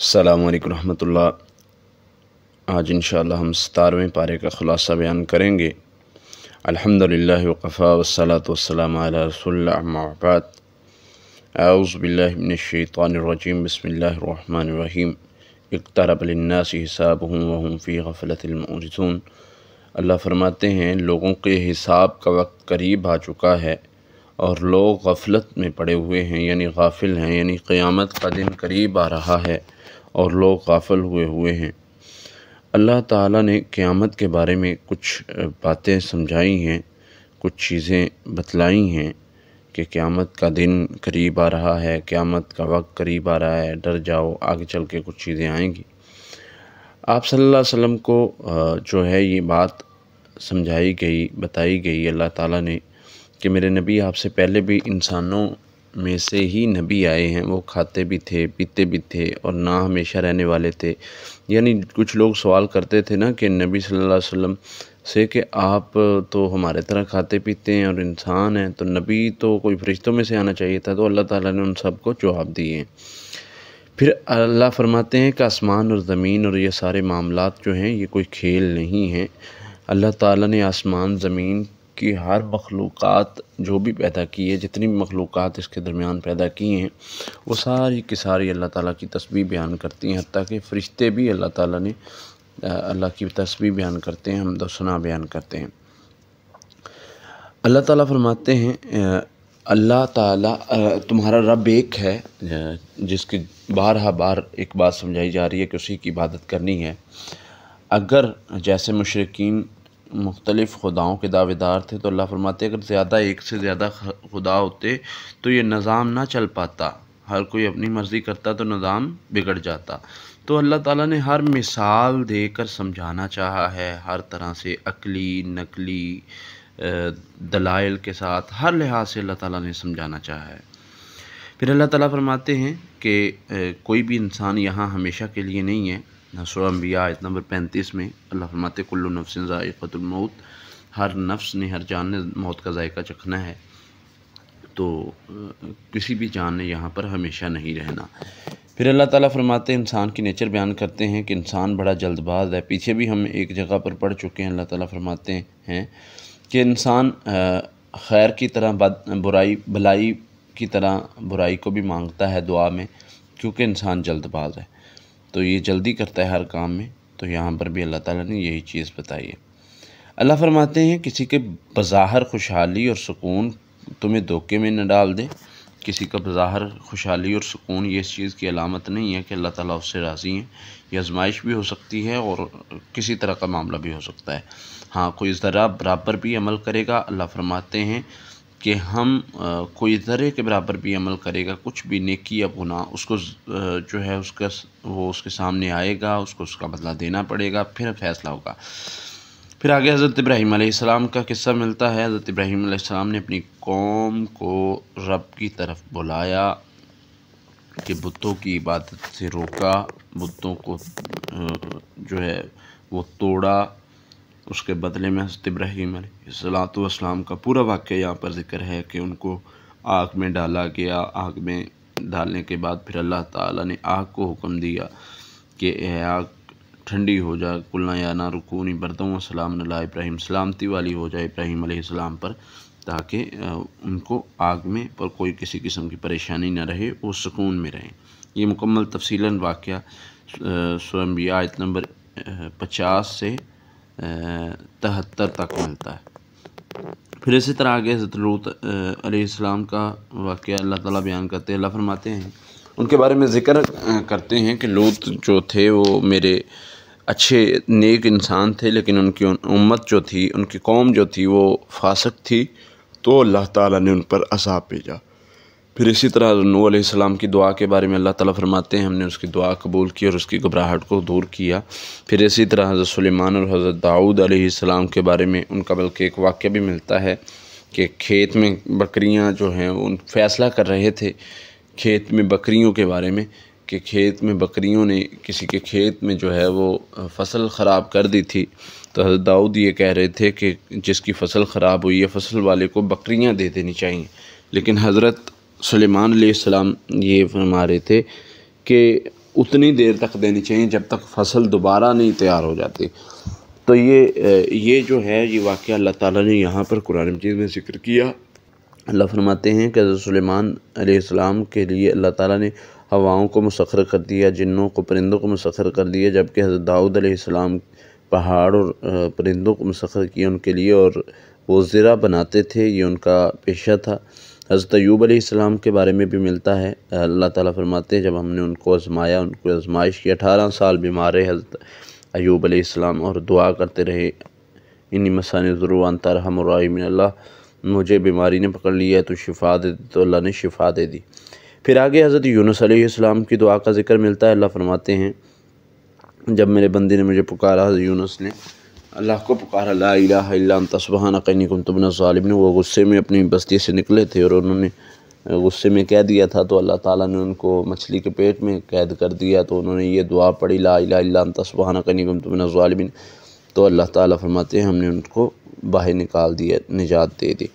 अल्लाम रहमतुल्ला आज इन हम सतारवें पारे का ख़ुलासा बयान करेंगे अल्हम्दुलिल्लाह वकफ़ा वसलात वसलाम रसोल्लाबाद आउज़बिल्लिनशैतानरजीम बसमीम इकतरबलन्नास हिसाब हूँ वहम फ़ी गफ़लतमरजून अल्लाह फ़रमाते हैं लोगों के हिसाब का वक्त करीब आ चुका है और लोग गफलत में पड़े हुए हैं यानी गाफिल हैं यानी क़यामत का दिन करीब आ रहा है और लोग गाफल हुए हुए हैं अल्लाह ताला ने क़यामत के बारे में कुछ बातें समझाई हैं कुछ चीज़ें बतलाई हैं कि क़्यामत का दिन करीब आ रहा है क़्यामत का वक्त करीब आ रहा है डर जाओ आगे चल के कुछ चीज़ें आएंगी आप सल्लल्लाहु अलैहि वसल्लम को जो है ये बात समझाई गई बताई गई अल्लाह ताला ने कि मेरे नबी आपसे पहले भी इंसानों મેસેહી نبی આયે હે વો ખાતે ભી થે પીતે ભી થે ઓર ના હમેશા રહેને વાલે થે યાની કુછ લોગ સવાલ કરતે થે ના કે નબી સલ્લલ્લાહુ અલહી વસલ્મ સે કે આપ તો હમારે તરહ ખાતે પીતે હે ઓર ઇન્સાન હે તો નબી તો કોઈ ફરીશતો મે સે આના ચાહીએ થા તો અલ્લાહ તઆલા ને ઉન સબકો જવાબ دیے ફિર અલ્લાહ ફરમાતે હે કે આસમાન ઓર જમીન ઓર યે سارے મામલાત જો હે યે કોઈ ખેલ નહીં હે અલ્લાહ તઆલા ને આસમાન જમીન कि हर मखलूक़ जो भी पैदा की है जितनी भी मखलूक़ इसके दरमियान पैदा की हैं वो सारी की सारी अल्लाह ताली की तस्वीर बयान करती हैं हती कि फ़रिश्ते भी अल्लाह ताली ने अल्लाह की तस्वीर बयान करते हैं हमद सना बयान करते हैं अल्लाह ताली फरमाते हैं अल्लाह ताला तुम्हारा रब एक है जिसकी बारहा बार एक बात समझाई जा रही है कि उसी की इबादत करनी है अगर जैसे मशरकिन मुख्तलिफ़ खुदाओं के दावेदार थे तो अल्लाह फरमाते अगर ज़्यादा एक से ज़्यादा खुदा होते तो ये निज़ाम ना चल पाता हर कोई अपनी मर्ज़ी करता तो निज़ाम बिगड़ जाता तो अल्लाह ताला ने हर मिसाल देकर समझाना चाहा है हर तरह से अकली नकली दलाइल के साथ हर लिहाज से अल्लाह ताला ने समझाना चाहा है फिर अल्लाह ताला फरमाते हैं कि कोई भी इंसान यहाँ हमेशा के लिए नहीं है नसरम्बिया आयत नंबर पैंतीस में अल्लाह फरमाते कुल्लु नफसिन मौत हर नफ्स ने हर जान ने मौत का जायका चखना है तो किसी भी जान ने यहाँ पर हमेशा नहीं रहना फिर अल्लाह ताला फरमाते इंसान की नेचर बयान करते हैं कि इंसान बड़ा जल्दबाज है पीछे भी हम एक जगह पर पढ़ चुके हैं अल्लाह ताला फरमाते हैं कि इंसान खैर की तरह बुराई भलाई की तरह बुराई को भी मांगता है दुआ में क्योंकि इंसान जल्दबाज है तो ये जल्दी करता है हर काम में तो यहाँ पर भी अल्लाह ताला ने यही चीज़ बताई है अल्लाह फरमाते हैं किसी के बज़ाहर खुशहाली और सुकून तुम्हें धोखे में न डाल दे किसी का बज़ाहर खुशहाली और सुकून ये इस चीज़ की अलामत नहीं है कि अल्लाह ताला उससे राज़ी हैं ये आजमाइश भी हो सकती है और किसी तरह का मामला भी हो सकता है हाँ कोई ज़रा बराबर भी अमल करेगा अल्लाह फरमाते हैं कि हम कोई ज़रे के बराबर भी अमल करेगा कुछ भी नेकी या गुना उसको जो है उसका वो उसके सामने आएगा उसको उसका बदला देना पड़ेगा फिर फैसला होगा फिर आगे हज़रत इब्राहिम आसमाम का किस्सा मिलता है हज़रत इब्राहिम आसमाम ने अपनी कौम को रब की तरफ बुलाया कि बुतों की इबादत से रोका बुतों को जो है वो तोड़ा उसके बदले में हज़रत इब्राहिम सलातम का पूरा वाक़ यहाँ पर जिक्र है कि उनको आग में डाला गया आग में डालने के बाद फिर अल्लाह ताला ने आग को हुक्म दिया कि आग ठंडी हो जाए कुल्ला या ना रुकूनी बरतों सलाम इब्राहिम सलामती वाली हो जाए इब्राहिम सलाम पर ताकि उनको आग में पर कोई किसी किस्म की परेशानी ना रहे वो सुकून में रहें ये मुकम्मल तफसीला वाक़ स्वयं आयत नंबर पचास से तिहत्तर तक मिलता है फिर इसी तरह आगे हजरत लूत का वाक़ अल्लाह ताला बयान करते हैं अल्लाह फरमाते हैं उनके बारे में ज़िक्र करते हैं कि लूत जो थे वो मेरे अच्छे नेक इंसान थे लेकिन उनकी उम्मत जो थी उनकी कौम जो थी वो फासक थी तो अल्लाह ताला ने उन पर असाब भेजा फिर इसी तरह नू आसमाम की दुआ के बारे में अल्लाह ताला फरमाते हैं हमने उसकी दुआ कबूल की और उसकी घबराहट को दूर किया फिर इसी तरह हज़रत सुलेमान और हज़रत दाऊद आसमाम के बारे में उनका बल्कि एक वाक्य भी मिलता है कि खेत में बकरियां जो हैं उन फैसला कर रहे थे खेत में बकरियों के बारे में कि खेत में बकरियों ने किसी के खेत में जो है वो फसल ख़राब कर दी थी तो हजरत दाऊद ये कह रहे थे कि जिसकी फ़सल ख़राब हुई है फसल वाले को बकरियाँ दे देनी चाहिए लेकिन हज़रत सलेमान सलाम ये फरमा रहे थे कि उतनी देर तक देनी चाहिए जब तक फसल दोबारा नहीं तैयार हो जाती तो ये ये जो है ये वाक़ अल्लाह ताला ने यहाँ पर कुरान मजीद में ज़िक्र किया अल्लाह फरमाते हैं कि सलेमान सलाम के लिए अल्लाह ताला ने हवाओं को मुसखर कर दिया जिन्नों को परिंदों को मुसखर कर दिया जबकि हज़रत दाऊद सलाम पहाड़ और परिंदों को मुसखर किया उनके लिए और वो ज़रा बनाते थे ये उनका पेशा था हज़रत यूब अलैहिस्सलाम के बारे में भी मिलता है अल्लाह ताला फरमाते हैं जब हमने उनको आजमाया उनको आजमाइश की अठारह साल बीमार है हज़रत अयूब अलैहिस्सलाम और दुआ करते रहे इन्हीं मसान ज़रूर तरहमरमिन अल्लाह मुझे बीमारी ने पकड़ लिया है तो शिफा दे तो अल्लाह ने शिफा दे दी फिर आगे हज़रत यूनुस आसमाम की दुआ का जिक्र मिलता है अल्लाह फरमाते हैं जब मेरे बंदी ने मुझे पुकारा यूनुस ने अल्लाह को पुकारा ला तस्बहाना कहीं कुम तुमना ालिम ने वो गुस्से में अपनी बस्ती से निकले थे और उन्होंने गुस्से में कह दिया था तो अल्लाह ताला ने उनको मछली के पेट में कैद कर दिया तो उन्होंने ये दुआ पढ़ी ला तस्बहाना कहीं कुम तो अल्लाह ताला फरमाते हैं हमने उनको बाहर निकाल दिया निजात दे दी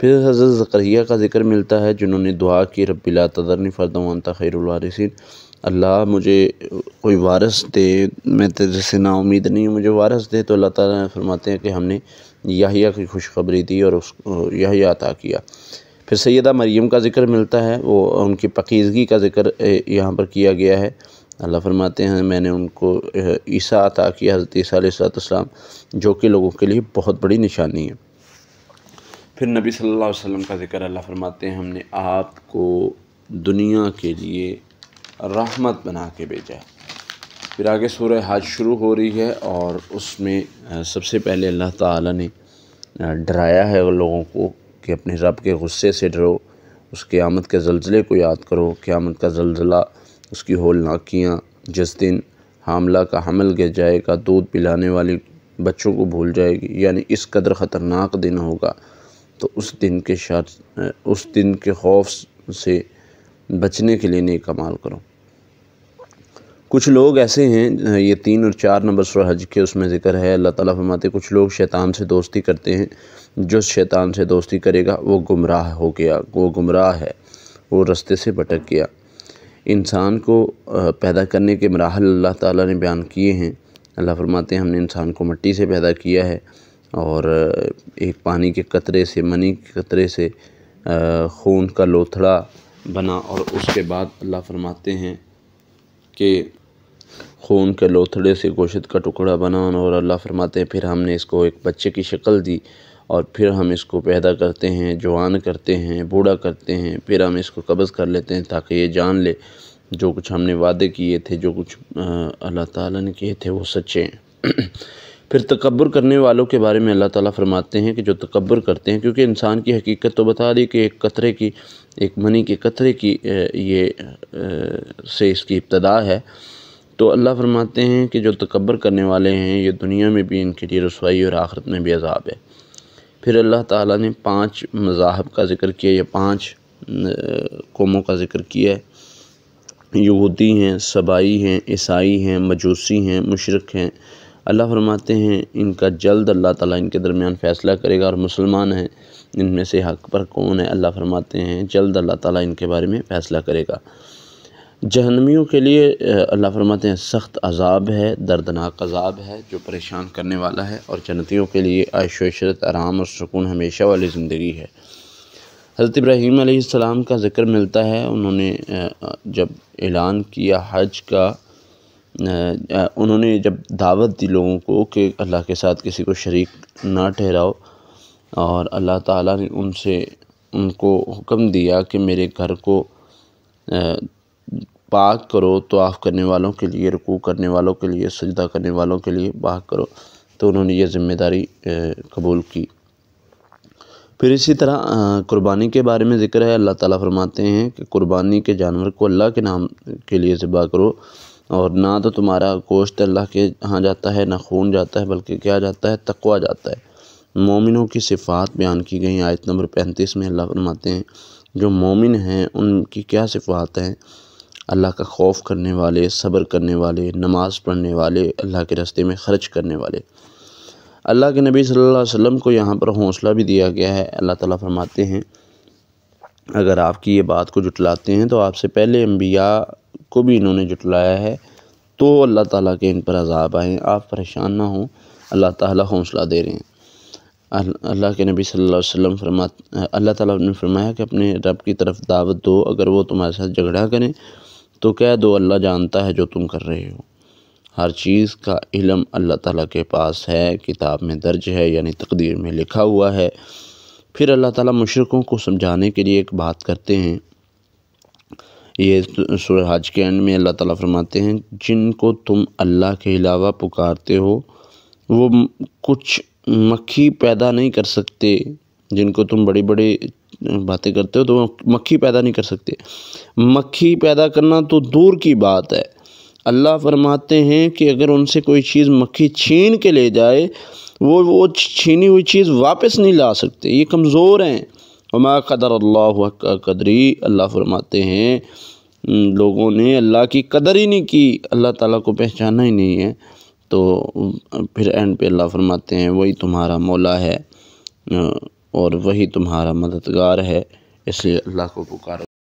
फिर हज़रत जकरिया का जिक्र मिलता है जिन्होंने दुआ की रबी ला तजरनी फ़र्दमान अल्लाह मुझे कोई वारस दे मैं तेरे से ना उम्मीद नहीं हूँ मुझे वारस दे तो अल्लाह ताला फरमाते हैं कि हमने याहिया की खुशखबरी दी और उस याहिया अता किया फिर सैदा मरीम का ज़िक्र मिलता है वो उनकी पकीज़गी का ज़िक्र यहाँ पर किया गया है अल्लाह फरमाते हैं मैंने उनको ईसा अता किया हज़रत ईसीम जो कि लोगों के लिए बहुत बड़ी निशानी है फिर नबी सल्लल्लाहु अलैहि वसल्लम का ज़िक्र अल्लाह फरमाते हैं हमने आपको दुनिया के लिए रहमत बना के भेजा है फिर आगे सूर्य हाज शुरू हो रही है और उसमें सबसे पहले अल्लाह ताला ने डराया है लोगों को कि अपने रब के गुस्से से डरो उस आमद के जलजले को याद करो क़्यामत का जलजला उसकी होलनाकियाँ जिस दिन हामला का हमल गिर जाएगा दूध पिलाने वाली बच्चों को भूल जाएगी यानी इस कदर ख़तरनाक दिन होगा तो उस दिन के शर्त उस दिन के खौफ से बचने के लिए नेक करो कुछ लोग ऐसे हैं ये तीन और चार नंबर सुर हज के उसमें ज़िक्र है अल्लाह ताला फरमाते कुछ लोग शैतान से दोस्ती करते हैं जो शैतान से दोस्ती करेगा वो गुमराह हो गया वो गुमराह है वो रस्ते से भटक गया इंसान को पैदा करने के मराहल अल्लाह ताला ने बयान किए हैं अल्लाह फरमाते हैं हमने इंसान को मिट्टी से पैदा किया है और एक पानी के कतरे से मनी के कतरे से खून का लोथड़ा बना और उसके बाद अल्लाह फरमाते हैं के खून के लोथड़े से गोशत का टुकड़ा बनान और अल्लाह फरमाते हैं फिर हमने इसको एक बच्चे की शक्ल दी और फिर हम इसको पैदा करते हैं जवान करते हैं बूढ़ा करते हैं फिर हम इसको कब्ज़ कर लेते हैं ताकि ये जान ले जो कुछ हमने वादे किए थे जो कुछ अल्लाह ताला ने किए थे वो सच्चे हैं फिर तकबर करने वालों के बारे में अल्लाह ताला फरमाते हैं कि जो तकबर करते हैं क्योंकि इंसान की हकीकत तो बता दी कि एक कतरे की एक मनी के कतरे की ये से इसकी इब्तदा है तो अल्लाह फरमाते हैं कि जो तकबर करने वाले हैं ये दुनिया में भी इनके लिए रसवाई और आखरत में भी अजाब है फिर अल्लाह ताला ने पांच मजाहब का ज़िक्र किया या पांच कौमों का ज़िक्र किया है यहूदी हैं सबाई हैं ईसाई हैं मजूसी हैं मशरक हैं अल्लाह फरमाते हैं इनका जल्द अल्लाह ताला इनके दरमियान फ़ैसला करेगा और मुसलमान हैं इनमें से हक पर कौन है अल्लाह फरमाते हैं जल्द अल्लाह ताला इनके बारे में फ़ैसला करेगा जहनवियों के लिए अल्लाह फरमाते हैं सख्त अजाब है दर्दनाक अजाब है जो परेशान करने वाला है और जन्नतियों के लिए आयशरत आराम और सुकून हमेशा वाली ज़िंदगी है हज़रत इब्राहीम आसमाम का ज़िक्र मिलता है उन्होंने जब ऐलान किया हज का उन्होंने जब दावत दी लोगों को कि अल्लाह के साथ किसी को शरीक ना ठहराओ और अल्लाह ताला ने उनसे उनको हुक्म दिया कि मेरे घर को पाक करो आफ़ करने वालों के लिए रुकू करने वालों के लिए सजदा करने वालों के लिए पाक करो तो उन्होंने ये ज़िम्मेदारी कबूल की फिर इसी तरह कुर्बानी के बारे में ज़िक्र है अल्लाह ताला फरमाते हैं कि कुर्बानी के जानवर को अल्लाह के नाम के लिए ज़िबा करो और ना तो तुम्हारा गोश्त अल्लाह के यहाँ जाता है ना खून जाता है बल्कि क्या जाता है तकवा जाता है मोमिनों की सिफ़ात बयान की गई आयत नंबर पैंतीस में अल्लाह फरमाते हैं जो मोमिन हैं उनकी क्या सिफ़ात हैं अल्लाह का खौफ करने वाले सब्र करने वाले नमाज़ पढ़ने वाले अल्लाह के रस्ते में ख़र्च करने वाले अल्लाह के नबी सल्लल्लाहु अलैहि वसल्लम को यहाँ पर हौसला भी दिया गया है अल्लाह ताला फरमाते हैं अगर आपकी ये बात को जुटलाते हैं तो आपसे पहले अम्बिया उसको भी इन्होंने जुटलाया है तो अल्लाह ताला के इन पर अजाब आए आप परेशान ना हों अल्लाह ताला हौसला दे रहे हैं अल्लाह के नबी सल्लल्लाहु अलैहि वसल्लम फरमा अल्लाह ताला ने फरमाया कि अपने रब की तरफ दावत दो अगर वो तुम्हारे साथ झगड़ा करें तो कह दो अल्लाह जानता है जो तुम कर रहे हो हर चीज़ का इलम अल्लाह ताला के पास है किताब में दर्ज है यानी तकदीर में लिखा हुआ है फिर अल्लाह ताला मुशरकों को समझाने के लिए एक बात करते हैं ये सुरहाज के एंड में अल्लाह ताला फरमाते हैं जिनको तुम अल्लाह के अलावा पुकारते हो वो कुछ मक्खी पैदा नहीं कर सकते जिनको तुम बड़ी बड़ी बातें करते हो तो मक्खी पैदा नहीं कर सकते मक्खी पैदा करना तो दूर की बात है अल्लाह फरमाते हैं कि अगर उनसे कोई चीज़ मक्खी छीन के ले जाए वो वो छीनी हुई चीज़ वापस नहीं ला सकते ये कमज़ोर हैं अमा कदर अल्लाह कदरी अल्लाह फरमाते हैं लोगों ने अल्लाह की कदर ही नहीं की अल्लाह ताला को पहचाना ही नहीं है तो फिर एंड पे अल्लाह फरमाते हैं वही तुम्हारा मौला है और वही तुम्हारा मददगार है इसलिए अल्लाह को पुकारो